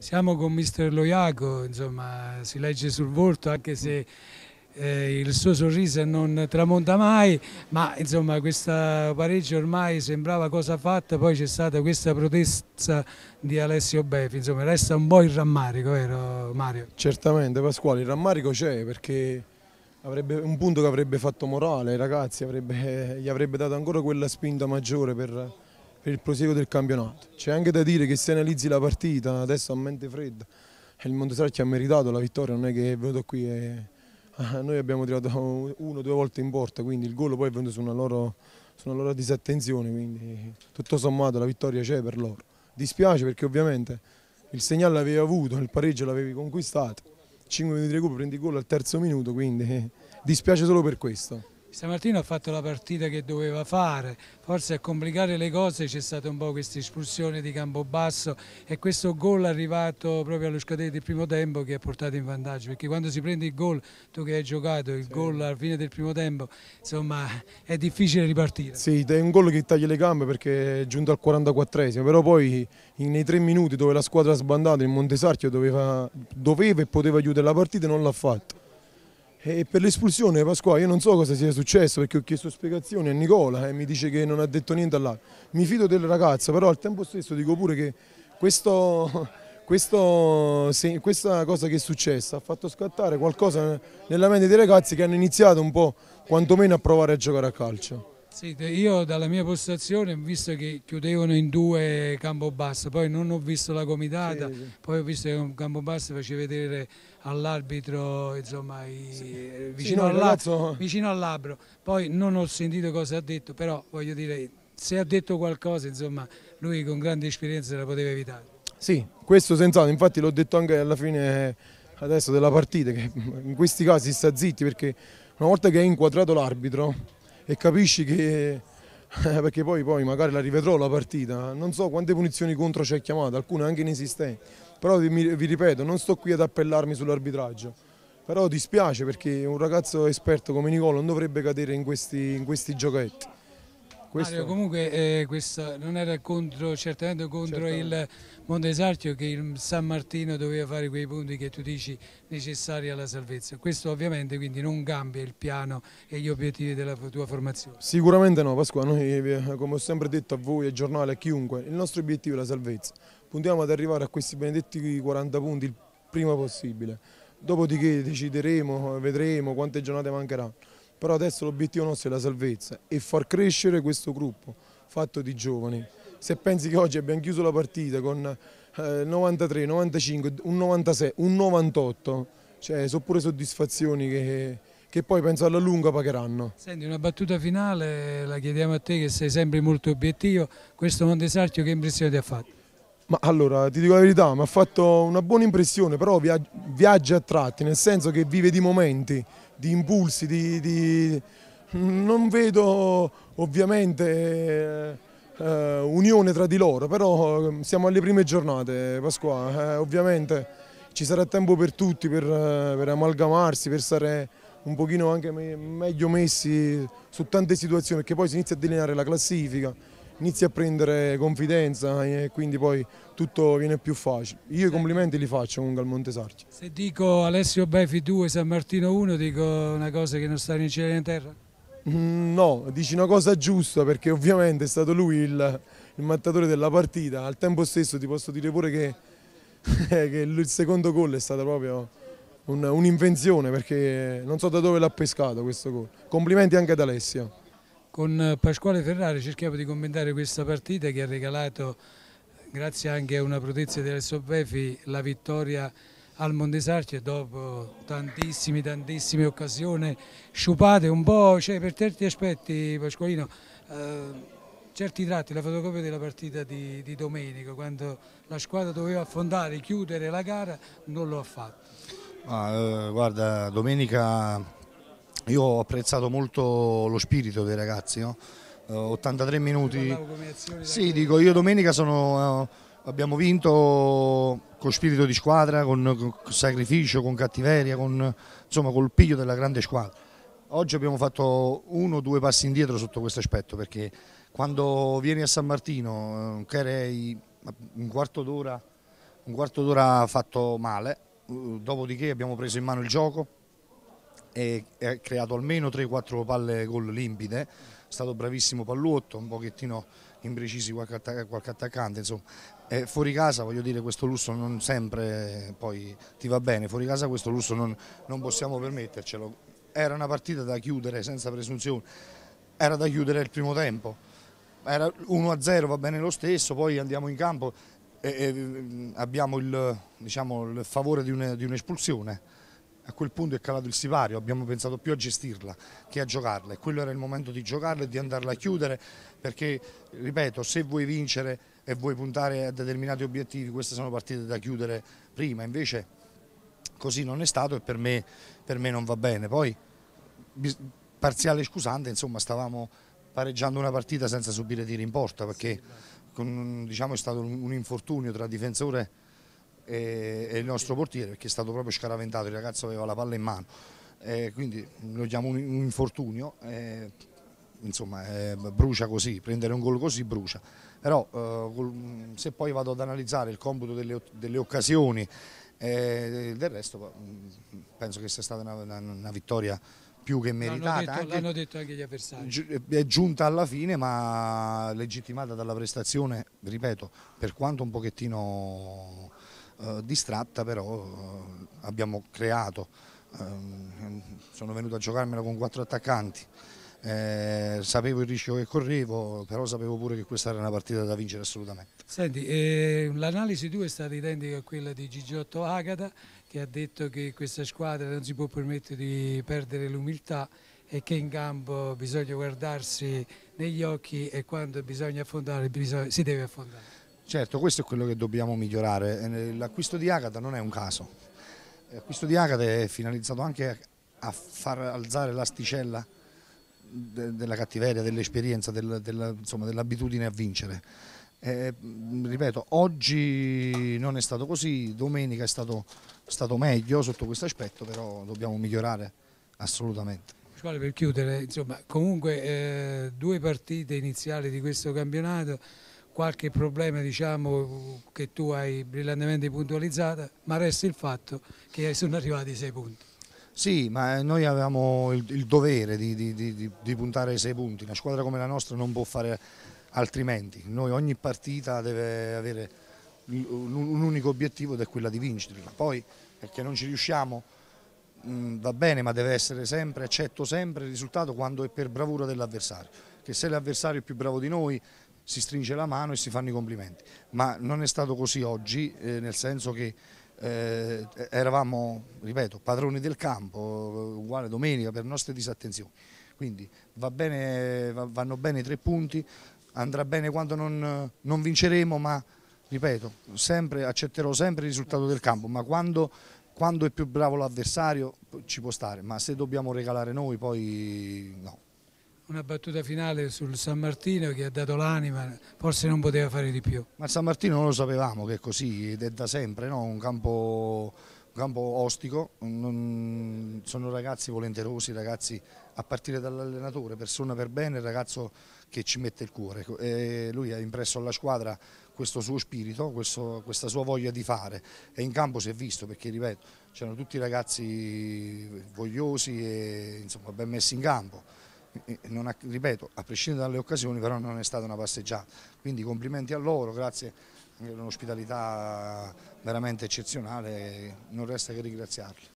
Siamo con Mr. Loiaco, insomma, si legge sul volto anche se eh, il suo sorriso non tramonta mai, ma insomma questo pareggio ormai sembrava cosa fatta, poi c'è stata questa protesta di Alessio Beffi, insomma resta un po' il rammarico, vero Mario? Certamente Pasquale, il rammarico c'è perché avrebbe, un punto che avrebbe fatto morale ai ragazzi, avrebbe, gli avrebbe dato ancora quella spinta maggiore per per il prosieguo del campionato. C'è anche da dire che se analizzi la partita adesso a mente fredda, il Montesarchi ha meritato la vittoria, non è che è venuto qui e ah, noi abbiamo tirato uno o due volte in porta, quindi il gol poi è venuto su una loro, su una loro disattenzione, quindi tutto sommato la vittoria c'è per loro. Dispiace perché ovviamente il segnale l'avevi avuto, il pareggio l'avevi conquistato, 5 minuti di recupero, prendi gol al terzo minuto, quindi dispiace solo per questo. Stamattina ha fatto la partita che doveva fare, forse a complicare le cose c'è stata un po' questa espulsione di campo basso e questo gol arrivato proprio allo scadere del primo tempo che ha portato in vantaggio, perché quando si prende il gol, tu che hai giocato, il sì. gol alla fine del primo tempo, insomma è difficile ripartire. Sì, è un gol che taglia le gambe perché è giunto al 44esimo, però poi nei tre minuti dove la squadra ha sbandato il Montesarchio doveva, doveva e poteva chiudere la partita non l'ha fatto. E per l'espulsione Pasqua io non so cosa sia successo perché ho chiesto spiegazioni a Nicola e mi dice che non ha detto niente là. Mi fido del ragazzo però al tempo stesso dico pure che questo, questo, se, questa cosa che è successa ha fatto scattare qualcosa nella mente dei ragazzi che hanno iniziato un po' quantomeno a provare a giocare a calcio. Sì, io dalla mia postazione ho visto che chiudevano in due campo basso, poi non ho visto la comitata, sì, sì. poi ho visto che un campo basso faceva vedere all'arbitro insomma, sì. Eh, vicino, no, al ragazzo... vicino al labbro, poi non ho sentito cosa ha detto, però voglio dire, se ha detto qualcosa insomma, lui con grande esperienza la poteva evitare. Sì, questo senz'altro, infatti l'ho detto anche alla fine adesso della partita, che in questi casi sta zitti perché una volta che hai inquadrato l'arbitro e capisci che eh, perché poi, poi, magari la rivedrò la partita, non so quante punizioni contro ci ha chiamato, alcune anche inesistenti, però vi, vi ripeto, non sto qui ad appellarmi sull'arbitraggio, però dispiace perché un ragazzo esperto come Nicola non dovrebbe cadere in questi, in questi giochetti. Questo... Mario, comunque eh, questo non era contro, certamente contro certamente. il Esarchio che il San Martino doveva fare quei punti che tu dici necessari alla salvezza. Questo ovviamente quindi non cambia il piano e gli obiettivi della tua formazione. Sicuramente no Pasqua, noi eh, come ho sempre detto a voi, al giornale, a chiunque, il nostro obiettivo è la salvezza. Puntiamo ad arrivare a questi benedetti 40 punti il prima possibile. Dopodiché decideremo, vedremo quante giornate mancheranno però adesso l'obiettivo nostro è la salvezza e far crescere questo gruppo fatto di giovani. Se pensi che oggi abbiamo chiuso la partita con 93, eh, 95, un 96, un 98, cioè sono pure soddisfazioni che, che poi penso alla lunga pagheranno. Senti, una battuta finale, la chiediamo a te che sei sempre molto obiettivo, questo Montesarchio che impressione ti ha fatto? Ma allora, ti dico la verità, mi ha fatto una buona impressione, però viaggia a tratti, nel senso che vive di momenti, di impulsi, di, di... non vedo ovviamente eh, unione tra di loro, però ehm, siamo alle prime giornate Pasqua, eh, ovviamente ci sarà tempo per tutti per, eh, per amalgamarsi, per stare un pochino anche me meglio messi su tante situazioni, perché poi si inizia a delineare la classifica, inizi a prendere confidenza e quindi poi tutto viene più facile. Io i complimenti li faccio comunque al Montesarchi. Se dico Alessio Befi 2, San Martino 1, dico una cosa che non sta né in cielo in terra? Mm, no, dici una cosa giusta perché ovviamente è stato lui il, il mattatore della partita. Al tempo stesso ti posso dire pure che, eh, che il secondo gol è stato proprio un'invenzione perché non so da dove l'ha pescato questo gol. Complimenti anche ad Alessio. Con Pasquale Ferrari cerchiamo di commentare questa partita che ha regalato, grazie anche a una di Alessio Befi, la vittoria al Montesarce dopo tantissime, tantissime occasioni sciupate un po', cioè per certi aspetti Pasqualino, eh, certi tratti, la fotocopia della partita di, di domenica, quando la squadra doveva affondare, chiudere la gara, non lo ha fatto. Ah, eh, guarda, domenica io ho apprezzato molto lo spirito dei ragazzi, no? 83 eh, minuti. Sì, dico, io domenica sono, eh, abbiamo vinto con spirito di squadra, con, sacrificio, con cattiveria, con, insomma col piglio della grande squadra. Oggi abbiamo fatto uno o due passi indietro sotto questo aspetto perché quando vieni a San Martino, eh, che eri un quarto d'ora ha fatto male, dopodiché abbiamo preso in mano il gioco, e ha creato almeno 3-4 palle gol limpide, è stato bravissimo Palluotto, un pochettino imprecisi qualche, attac qualche attaccante, insomma. Eh, fuori casa, voglio dire, questo lusso non sempre eh, poi ti va bene, fuori casa questo lusso non, non possiamo permettercelo. Era una partita da chiudere senza presunzione, era da chiudere il primo tempo, era 1-0 va bene lo stesso, poi andiamo in campo e, e mm, abbiamo il, diciamo, il favore di un'espulsione a quel punto è calato il sipario, abbiamo pensato più a gestirla che a giocarla e quello era il momento di giocarla e di andarla a chiudere perché, ripeto, se vuoi vincere e vuoi puntare a determinati obiettivi queste sono partite da chiudere prima, invece così non è stato e per me, per me non va bene. Poi, parziale scusante, insomma, stavamo pareggiando una partita senza subire tiri in porta perché con, diciamo, è stato un infortunio tra difensore e difensore e, e il nostro portiere perché è stato proprio scaraventato, il ragazzo aveva la palla in mano, eh, quindi lo chiamo un, un infortunio, eh, insomma eh, brucia così, prendere un gol così brucia, però eh, col, se poi vado ad analizzare il computo delle, delle occasioni del resto penso che sia stata una, una, una vittoria più che meritata. L'hanno detto, anche gli avversari. È giunta alla fine ma legittimata dalla prestazione, ripeto, per quanto un pochettino eh, distratta però eh, abbiamo creato, ehm, sono venuto a giocarmela con quattro attaccanti, eh, sapevo il rischio che correvo, però sapevo pure che questa era una partita da vincere assolutamente. Senti, eh, l'analisi tua è stata identica a quella di Gigiotto Agata che ha detto che questa squadra non si può permettere di perdere l'umiltà e che in campo bisogna guardarsi negli occhi e quando bisogna affondare bisogna, si deve affondare. Certo, questo è quello che dobbiamo migliorare. Eh, l'acquisto di Agata non è un caso. Eh, l'acquisto di Agata è finalizzato anche a far alzare l'asticella della cattiveria, dell'esperienza, dell'abitudine a vincere. Eh, ripeto, oggi non è stato così, domenica è stato, stato meglio sotto questo aspetto, però dobbiamo migliorare assolutamente. Pasquale per chiudere, insomma, comunque eh, due partite iniziali di questo campionato qualche problema diciamo, che tu hai brillantemente puntualizzato, ma resta il fatto che sono arrivati ai sei punti. Sì, ma eh, noi avevamo il, il dovere di, di, di, di puntare ai sei punti, una squadra come la nostra non può fare altrimenti, noi ogni partita deve avere un unico obiettivo ed è quella di vincerla, poi perché non ci riusciamo mm, va bene ma deve essere sempre, accetto sempre il risultato quando è per bravura dell'avversario, che se l'avversario è più bravo di noi, si stringe la mano e si fanno i complimenti, ma non è stato così oggi, eh, nel senso che eh, eravamo, ripeto, padroni del campo, eh, uguale domenica per nostre disattenzioni, quindi va bene, vanno bene i tre punti, andrà bene quando non, non vinceremo, ma ripeto, sempre, accetterò sempre il risultato del campo, ma quando, quando è più bravo l'avversario ci può stare, ma se dobbiamo regalare noi poi no una battuta finale sul San Martino che ha dato l'anima, forse non poteva fare di più. Ma il San Martino non lo sapevamo che è così ed è da sempre, no? un, campo, un campo ostico, non, sono ragazzi volenterosi, ragazzi a partire dall'allenatore, persona per bene, ragazzo che ci mette il cuore. E lui ha impresso alla squadra questo suo spirito, questo, questa sua voglia di fare e in campo si è visto perché ripeto c'erano tutti ragazzi vogliosi e insomma, ben messi in campo ha, ripeto, a prescindere dalle occasioni, però non è stata una passeggiata. Quindi complimenti a loro, grazie per un'ospitalità veramente eccezionale, non resta che ringraziarli.